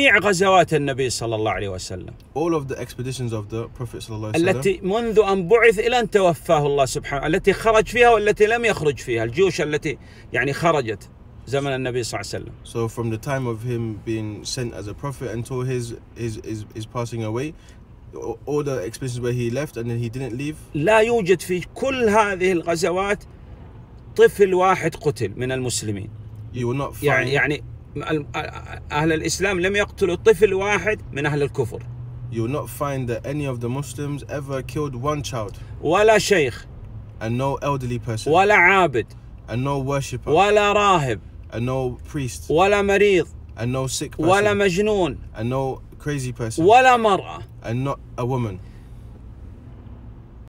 جميع غزوات النبي صلى الله عليه وسلم all of the expeditions of the Prophet صلى الله عليه وسلم التي منذ أن بعث إلى أن توفاه الله سبحانه التي خرج فيها والتي لم يخرج فيها الجيوش التي يعني خرجت زمن النبي صلى الله عليه وسلم so from the time of him being sent as a prophet until his his his, his passing away all the expeditions where he left and then he didn't leave لا يوجد في كل هذه الغزوات طفل واحد قتل من المسلمين you will not يعني find يعني يعني أهل الإسلام لم يقتلوا طفل واحد من أهل الكفر You will not find that any of the Muslims ever killed one child ولا شيخ and no elderly person ولا عابد and no worshipper ولا راهب and no priest ولا مريض and no sick person ولا مجنون and no crazy person ولا مرأة and not a woman